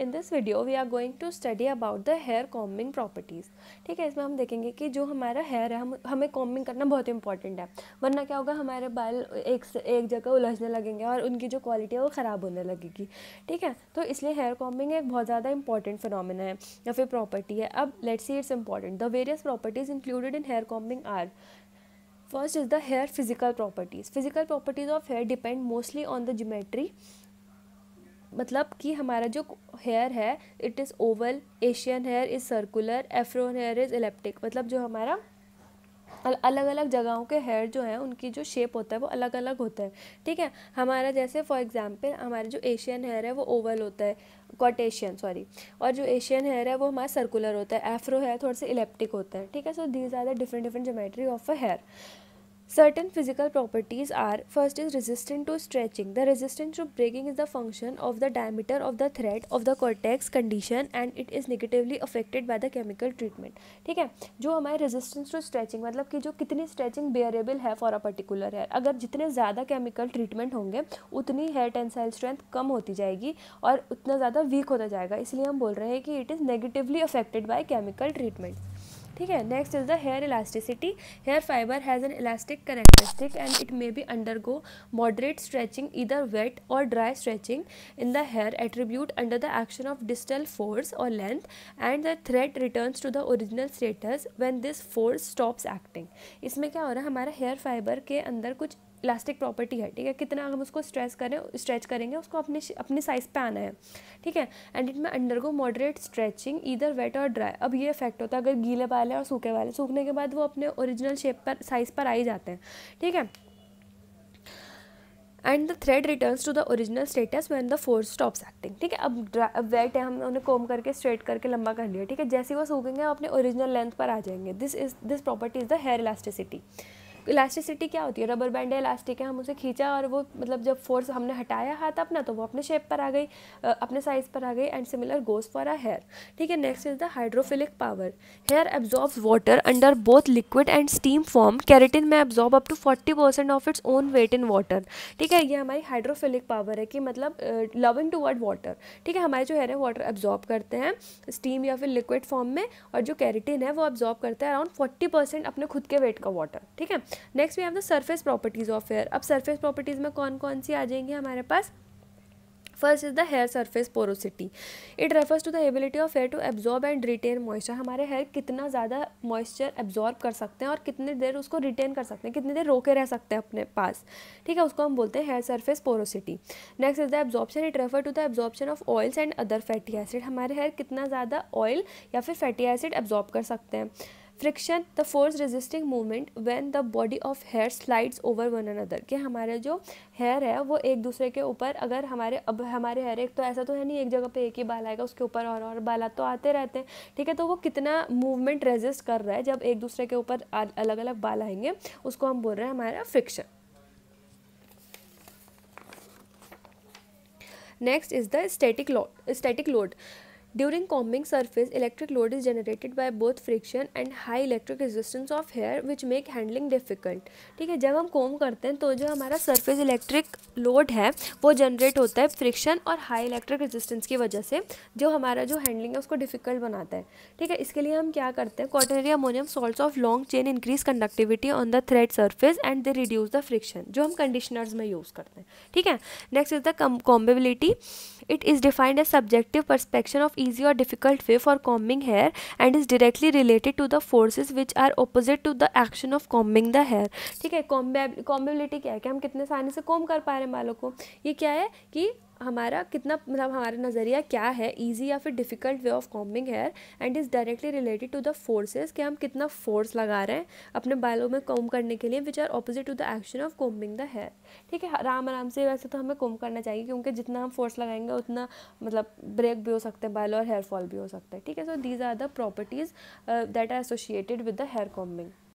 In this video we are going to study about the hair combing properties ठीक है इसमें हम देखेंगे कि जो हमारा हेयर है हम हमें कॉम्बिंग करना बहुत इंपॉर्टेंट है वरना क्या होगा हमारे बाल एक एक जगह उलझने लगेंगे और उनकी जो क्वालिटी है वो ख़राब होने लगेगी ठीक है तो इसलिए हेयर कॉम्बिंग एक बहुत ज़्यादा इंपॉर्टेंट फिनोमिना है या फिर प्रॉपर्टी है अब let's see it's important the various properties included in hair combing are first is the hair physical properties physical properties of hair depend mostly on the geometry मतलब कि हमारा जो हेयर है it is oval Asian hair is circular Afro hair is elliptic मतलब जो हमारा अलग अलग जगहों के हेयर जो हैं उनकी जो शेप होता है वो अलग अलग होता है ठीक है हमारा जैसे फॉर एग्जांपल हमारा जो एशियन हेयर है वो ओवल होता है कॉटेशियन सॉरी और जो एशियन हेयर है वो हमारा सर्कुलर होता है एफ्रो हेयर थोड़ा सा इलेप्टिक होता है ठीक है so these are the different different geometry of a hair Certain physical properties are first is resistant to stretching. The resistance to breaking is the function of the diameter of the thread of the cortex condition and it is negatively affected by the chemical treatment. ठीक है जो हमारे resistance to stretching मतलब कि जो कितनी stretching bearable है for a particular hair. अगर जितने ज़्यादा chemical treatment होंगे उतनी hair tensile strength कम होती जाएगी और उतना ज़्यादा weak होता जाएगा इसलिए हम बोल रहे हैं कि it is negatively affected by chemical treatment. ठीक है next is the hair elasticity hair fibre has an elastic characteristic and it may be undergo moderate stretching either wet or dry stretching in the hair attribute under the action of distal force or length and the thread returns to the original status when this force stops acting इसमें क्या हो रहा है हमारा hair fibre के अंदर कुछ elastic property है ठीक है कितना हम उसको स्ट्रेस करें स्ट्रेच करेंगे उसको अपने अपने साइज़ पे आना है ठीक है and it may undergo moderate stretching either wet or dry अब ये इफेक्ट होता है अगर गीले वाले और सूखे वाले सूखने के बाद वो अपने ओरिजिनल शेप पर साइज़ पर आ ही जाते हैं ठीक है and the thread return to the original status when the force stops acting ठीक है अब अब वेट है हमने उन्हें कोम करके स्ट्रेट करके लंबा कर लिया ठीक है जैसे वो सूखेंगे अपने ओरिजिनल लेंथ पर आ जाएंगे this is this property is the hair elasticity elasticity क्या होती है रबर बैंड है इलास्टिक है हम उसे खींचा और वो मतलब जब फोर्स हमने हटाया हाथ अपना तो वो अपने शेप पर आ गई अपने साइज पर आ गई and similar goes for a hair ठीक है next is the hydrophilic power hair absorbs water under both liquid and steam form keratin may absorb up to forty percent of its own weight in water ठीक है ये हमारी hydrophilic power है कि मतलब loving to word water ठीक है हमारे जो हेयर है वाटर एब्जॉर्ब करते हैं स्टीम या फिर लिक्विड फॉर्म में और जो कैरेटिन है वो एब्जॉर्ब करते हैं अराउंड फोर्टी परसेंट अपने खुद के वेट का वाटर ठीक है next we have the surface properties of hair अब सरफेस प्रॉपर्टीज़ में कौन कौन सी आ जाएंगी हमारे पास first is the hair surface porosity it refers to the ability of hair to absorb and retain moisture हमारे हेयर कितना ज़्यादा मॉइस्चर एब्जॉर्ब कर सकते हैं और कितनी देर उसको रिटेन कर सकते हैं कितनी देर रोके रह सकते हैं अपने पास ठीक है उसको हम बोलते हैं hair surface porosity next is the absorption it refer to the absorption of oils and other fatty acid हमारे हेयर कितना ज़्यादा ऑयल या फिर फैटी एसिड एब्जॉर्ब कर सकते हैं friction the force resisting movement when the body of hair slides over one another कि हमारे जो हेयर है वो एक दूसरे के ऊपर अगर हमारे अब हमारे हेयर एक तो ऐसा तो है नहीं एक जगह पे एक ही बाल आएगा उसके ऊपर और और बाल तो आते रहते हैं ठीक है तो वो कितना मूवमेंट रेजिस्ट कर रहा है जब एक दूसरे के ऊपर अलग अलग बाल आएंगे उसको हम बोल रहे हैं हमारा friction next is the static load static load During combing surface, electric load is generated by both friction and high electric resistance of hair which make handling difficult. ठीक है जब हम comb करते हैं तो जो हमारा surface electric load है वो generate होता है friction और high electric resistance की वजह से जो हमारा जो handling है उसको difficult बनाता है ठीक है इसके लिए हम क्या करते हैं quaternary ammonium salts of long chain increase conductivity on the thread surface and they reduce the friction जो हम conditioners में use करते हैं ठीक है next is the combability it is defined as subjective perspection of easy और difficult way for combing hair and is directly related to the forces which are opposite to the action of combing the hair ठीक है कॉम्बे क्या है कि हम कितने आसानी से कॉम कर पा रहे हैं बालों को ये क्या है कि हमारा कितना मतलब हमारा नज़रिया क्या है इजी या फिर difficult way of combing hair and is directly related to the forces कि हम कितना फोर्स लगा रहे हैं अपने बालों में कॉम करने के लिए which are opposite to the action of combing the hair ठीक है आराम आराम से वैसे तो हमें कॉम करना चाहिए क्योंकि जितना हम फोर्स लगाएंगे उतना मतलब ब्रेक भी हो सकते हैं बाल और हेयर फॉल भी हो सकता है ठीक है so these are the properties that are associated with the hair combing